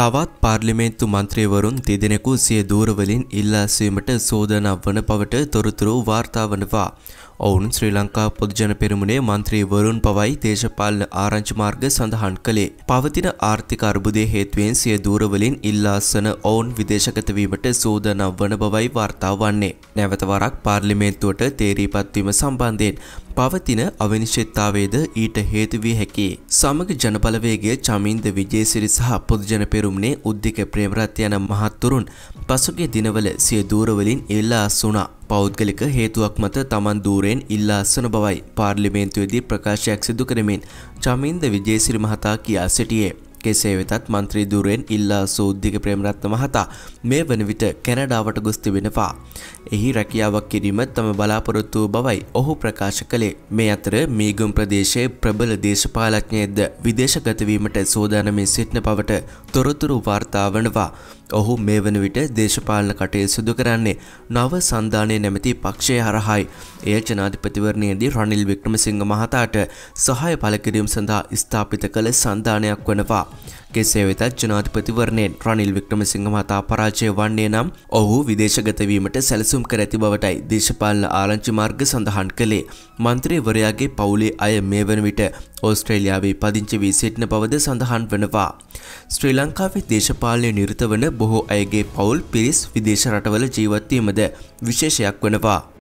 තවත් පාර්ලිමේන්තු මන්ත්‍රීවරුන් තිදෙනෙකු සිය දූරවලින් ඉල්ලාසීමට සෝදනම් වන පවට තොරතුරු වාර්තාාවනවා. ඔවුන් ශ්‍රී ලංකා පොදජන පෙරමුණේ මන්ත්‍රීවරුන් පවයි දේශපාලන ආරංචි මාර්ග සඳහන් කළේ. පවතින ආර්ථික අර්බුදය හේතුවෙන් සිය දූරවලින් ඉල්ලාසන ඔවුන් විදේශගතවීමට සෝදනම් වන බවයි වාර්තා වන්නේ. නැවතවරක් පාර්ලිමේන්තුවට තේරීපත්වීම සම්බන්ධයෙන් පවතින අවිනිශ්චිතතාවයේද ඊට හේතු විය හැකියි. සමග ජනබලවේගයේ චමින්ද විජේසිරි සහ පොදුජන පෙරමුණේ උද්දික ප්‍රේමරත් යන මහත්තුරුන් පසුගිය දිනවල සිය දූරවලින් ඉල්ලා අස්වුණා. පෞද්ගලික හේතුවක් මත තමන් දූරෙන් ඉල්ලා අස්වන බවයි පාර්ලිමේන්තුවේදී ප්‍රකාශයක් සිදු කරමින් චමින්ද විජේසිරි මහතා කියා සිටියේ. කෙසේ වෙතත් මන්ත්‍රී දුරෙන් ඉල්ලා සූද්ධික ප්‍රේමරත්ත මහතා මේ වන විට කැනඩාවට ගොස්තිබෙනවා. එහි රැකියාවක් කිරීම තම බලාපොරොත්තු බවයි ඔහු ප්‍රකාශ කළේ මේ අතර මීගුම් ප්‍රදේශයේ ප්‍රබල දේශපාලඥයද විදේශගතවීමට සෝදානමින් සිටින පවට තොරතුරු වාර්තා වනවා. ඔහු මේ වන විට දේශපාලන කටය සිදු කරන්නේ නව සන්ධානය නැමැති පක්ෂය හරහායි. එය ජනාධිපතිවරණයේදී රනිල් වික්‍රමසිංහ මහතාට සහය පලකිරීම සඳහා ස්ථාපිත කළ සන්ධානයක් වනවා. කෙසේ වෙතත් ජනාධිපතිවරණයෙන් රනිල් වික්‍රමසිංහ මහතා පරාජය වන්නේ නම් ඔහු විදේශගතවීමට සැලසුම් කර ඇති බවටයි දේශපාලන ආරංචි මාර්ග සඳහන් කළේ. මන්ත්‍රීවරයාගේ පවුලේ අය මේ වන විට ඕස්ට්‍රේලියාවේ පදිංචි වී සිටින බවද සඳහන් වනවා. ශ්‍රී ලංකාවේ දේශපාලනය නිරත වන බොහෝ අයගේ පවුල් පිරිස් විදේශ රටවල ජීවත්වීමද විශේෂයක් වනවා.